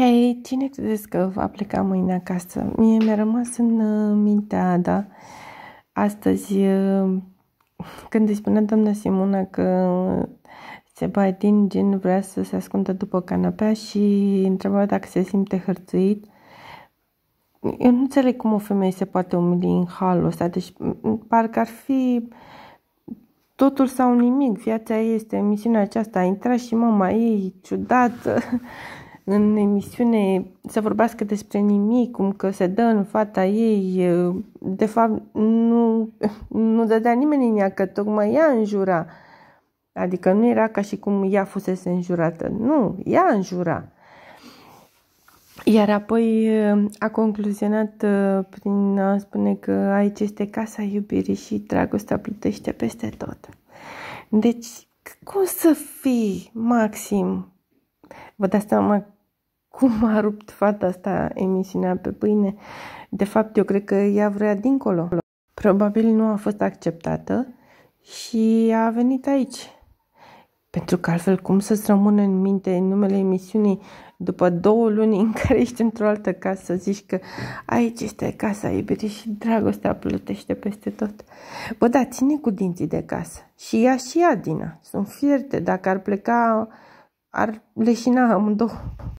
Hei, cine credeți că va pleca mâine acasă? Mie mi-a rămas în uh, mintea, da? Astăzi, uh, când îi spunea doamna Simona că se din gen vrea să se ascundă după canapea și întreba dacă se simte hărțuit, eu nu înțeleg cum o femeie se poate umili în halul ăsta, deci parcă ar fi totul sau nimic, viața ei este misiunea aceasta, a intrat și mama ei ciudată, în emisiune să vorbească despre nimic, cum că se dă în fața ei. De fapt, nu, nu dădea nimeni în ea, că tocmai ea înjura. Adică nu era ca și cum ea fusese înjurată. Nu, ea înjura. Iar apoi a concluzionat prin a spune că aici este casa iubirii și dragostea plutește peste tot. Deci, cum să fii, Maxim? Vă dați seama cum a rupt fata asta emisiunea pe pâine. De fapt, eu cred că ea vrea dincolo. Probabil nu a fost acceptată și a venit aici. Pentru că altfel cum să-ți rămână în minte numele emisiunii după două luni în care ești într-o altă casă, Să zici că aici este casa iubirii și dragostea plutește peste tot. Bă, da, ține cu dinții de casă. Și ea și Adina sunt fierte. Dacă ar pleca, ar leșina amândouă.